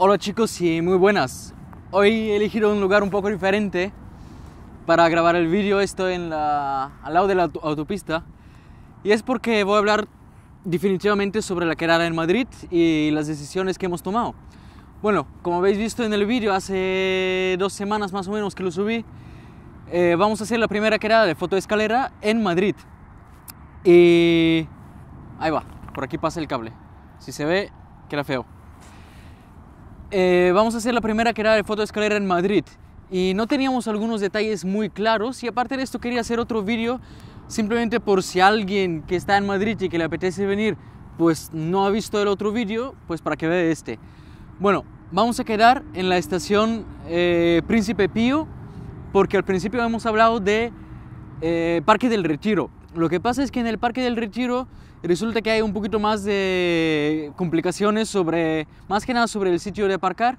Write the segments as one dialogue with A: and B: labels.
A: Hola chicos y muy buenas. Hoy he elegido un lugar un poco diferente para grabar el vídeo. Estoy en la, al lado de la autopista y es porque voy a hablar definitivamente sobre la quedada en Madrid y las decisiones que hemos tomado. Bueno, como habéis visto en el vídeo hace dos semanas más o menos que lo subí, eh, vamos a hacer la primera quedada de fotoescalera en Madrid. Y ahí va, por aquí pasa el cable. Si se ve, queda feo. Eh, vamos a hacer la primera que era de foto escalera en Madrid y no teníamos algunos detalles muy claros y aparte de esto quería hacer otro vídeo simplemente por si alguien que está en Madrid y que le apetece venir pues no ha visto el otro vídeo pues para que vea este bueno vamos a quedar en la estación eh, Príncipe Pío porque al principio hemos hablado de eh, Parque del Retiro lo que pasa es que en el Parque del Retiro resulta que hay un poquito más de complicaciones sobre, más que nada sobre el sitio de aparcar.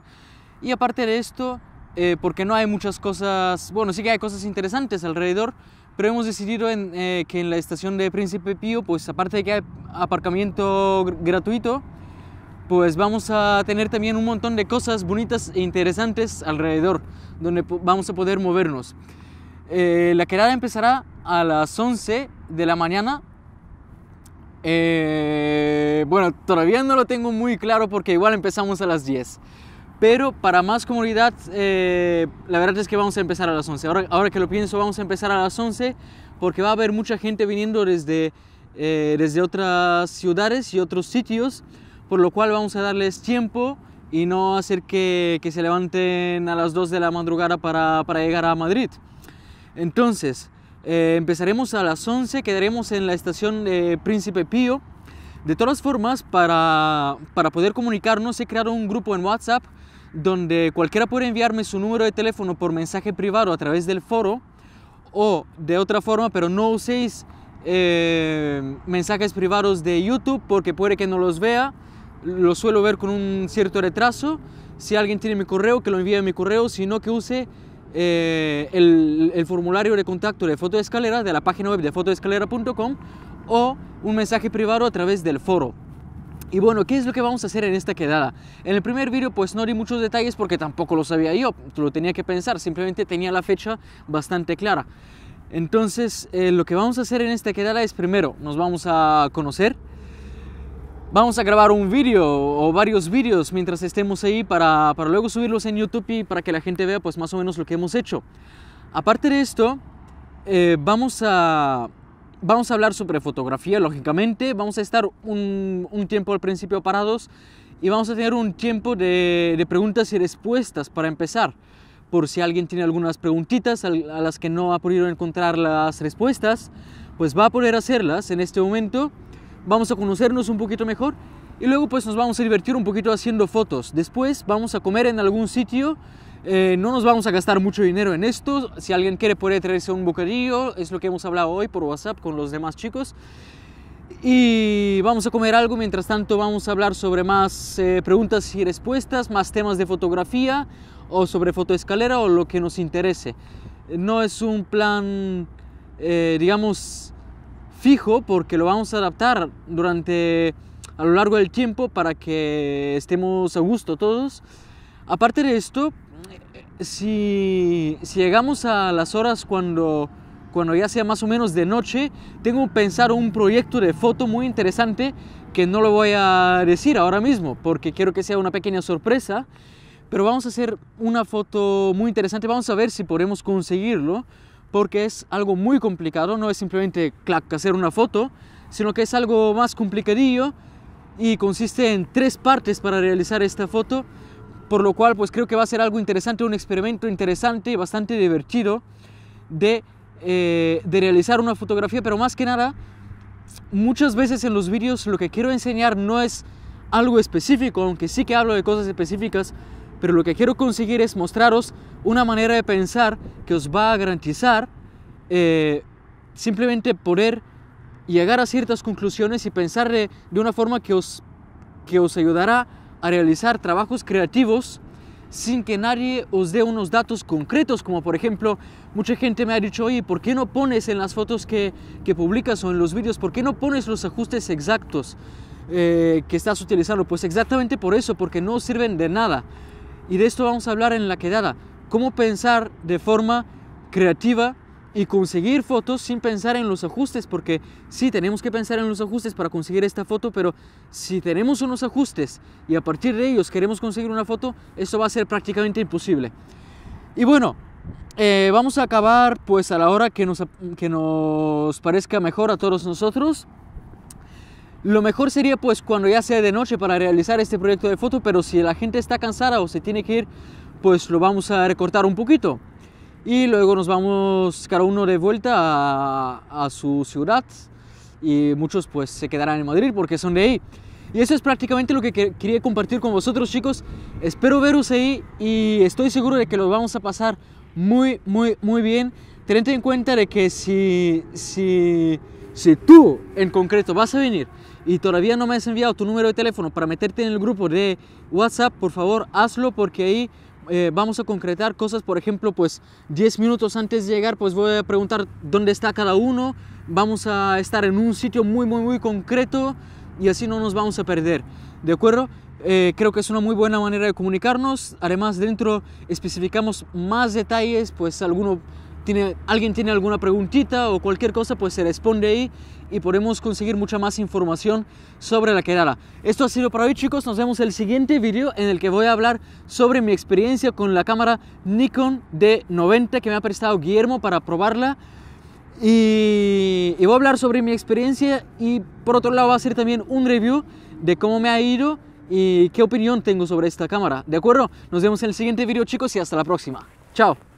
A: Y aparte de esto, eh, porque no hay muchas cosas, bueno, sí que hay cosas interesantes alrededor, pero hemos decidido en, eh, que en la estación de Príncipe Pío, pues aparte de que hay aparcamiento gratuito, pues vamos a tener también un montón de cosas bonitas e interesantes alrededor, donde vamos a poder movernos. Eh, la quedada empezará a las 11 de la mañana. Eh, bueno, todavía no lo tengo muy claro porque igual empezamos a las 10. Pero para más comodidad, eh, la verdad es que vamos a empezar a las 11. Ahora, ahora que lo pienso, vamos a empezar a las 11 porque va a haber mucha gente viniendo desde, eh, desde otras ciudades y otros sitios, por lo cual vamos a darles tiempo y no hacer que, se levanten a las 2 de la madrugada para, para llegar a Madrid. Entonces, eh, empezaremos a las 11, quedaremos en la estación de Príncipe Pío. De todas formas, para, para poder comunicarnos he creado un grupo en WhatsApp donde cualquiera puede enviarme su número de teléfono por mensaje privado a través del foro o de otra forma, pero no uséis eh, mensajes privados de YouTube porque puede que no los vea. Lo suelo ver con un cierto retraso. Si alguien tiene mi correo, que lo envíe a mi correo, sino que use eh, el, formulario de contacto de Fotoescalera, de la página web de fotoescalera.com o un mensaje privado a través del foro. Y bueno, ¿qué es lo que vamos a hacer en esta quedada? En el primer vídeo pues no di muchos detalles porque tampoco lo sabía yo, lo tenía que pensar, simplemente tenía la fecha bastante clara. Entonces, eh, lo que vamos a hacer en esta quedada es primero, nos vamos a conocer, Vamos a grabar un vídeo o varios vídeos mientras estemos ahí para, luego subirlos en YouTube y para que la gente vea pues más o menos lo que hemos hecho. Aparte de esto, eh, vamos a vamos a hablar sobre fotografía, lógicamente. Vamos a estar un, tiempo al principio parados y vamos a tener un tiempo de, de, preguntas y respuestas para empezar. Por si alguien tiene algunas preguntitas a, las que no ha podido encontrar las respuestas, pues va a poder hacerlas en este momento vamos a conocernos un poquito mejor y luego pues nos vamos a divertir un poquito haciendo fotos. Después vamos a comer en algún sitio. Eh, no nos vamos a gastar mucho dinero en esto. Si alguien quiere puede traerse un bocadillo. Es lo que hemos hablado hoy por WhatsApp con los demás chicos. Y vamos a comer algo. Mientras tanto vamos a hablar sobre más eh, preguntas y respuestas, más temas de fotografía o sobre fotoescalera o lo que nos interese. No es un plan, eh, digamos, fijo porque lo vamos a adaptar durante a lo largo del tiempo para que estemos a gusto todos. Aparte de esto, si, si llegamos a las horas cuando, cuando ya sea más o menos de noche, tengo pensado un proyecto de foto muy interesante que no lo voy a decir ahora mismo porque quiero que sea una pequeña sorpresa. Pero vamos a hacer una foto muy interesante, vamos a ver si podemos conseguirlo porque es algo muy complicado, no es simplemente clac, hacer una foto, sino que es algo más complicadillo y consiste en tres partes para realizar esta foto, por lo cual pues creo que va a ser algo interesante, un experimento interesante y bastante divertido de, eh, de realizar una fotografía, pero más que nada, muchas veces en los vídeos lo que quiero enseñar no es algo específico, aunque sí que hablo de cosas específicas, pero lo que quiero conseguir es mostraros una manera de pensar que os va a garantizar eh, simplemente poder llegar a ciertas conclusiones y pensar de, una forma que os, que os ayudará a realizar trabajos creativos sin que nadie os dé unos datos concretos, como por ejemplo, mucha gente me ha dicho, oye, ¿por qué no pones en las fotos que, que publicas o en los vídeos, por qué no pones los ajustes exactos eh, que estás utilizando? Pues exactamente por eso, porque no sirven de nada. Y de esto vamos a hablar en la quedada. Cómo pensar de forma creativa y conseguir fotos sin pensar en los ajustes, porque sí, tenemos que pensar en los ajustes para conseguir esta foto, pero si tenemos unos ajustes y a partir de ellos queremos conseguir una foto, eso va a ser prácticamente imposible. Y bueno, eh, vamos a acabar pues a la hora que nos, que nos parezca mejor a todos nosotros. Lo mejor sería pues cuando ya sea de noche para realizar este proyecto de foto, pero si la gente está cansada o se tiene que ir, pues lo vamos a recortar un poquito. Y luego nos vamos cada uno de vuelta a, su ciudad y muchos pues se quedarán en Madrid porque son de ahí. Y eso es prácticamente lo que quería compartir con vosotros chicos. Espero veros ahí y estoy seguro de que lo vamos a pasar muy, muy, muy bien. Tened en cuenta de que si, si si tú en concreto vas a venir y todavía no me has enviado tu número de teléfono para meterte en el grupo de WhatsApp, por favor hazlo porque ahí eh, vamos a concretar cosas. Por ejemplo, pues 10 minutos antes de llegar, pues voy a preguntar dónde está cada uno. Vamos a estar en un sitio muy, muy, muy concreto y así no nos vamos a perder. ¿De acuerdo? Eh, creo que es una muy buena manera de comunicarnos. Además, dentro especificamos más detalles, pues alguno tiene, alguien tiene alguna preguntita o cualquier cosa, pues se responde ahí y podemos conseguir mucha más información sobre la quedada. Esto ha sido para hoy chicos, nos vemos en el siguiente vídeo en el que voy a hablar sobre mi experiencia con la cámara Nikon D90 que me ha prestado Guillermo para probarla. Y, voy a hablar sobre mi experiencia y por otro lado va a hacer también un review de cómo me ha ido y qué opinión tengo sobre esta cámara. ¿De acuerdo? Nos vemos en el siguiente vídeo chicos y hasta la próxima. Chao.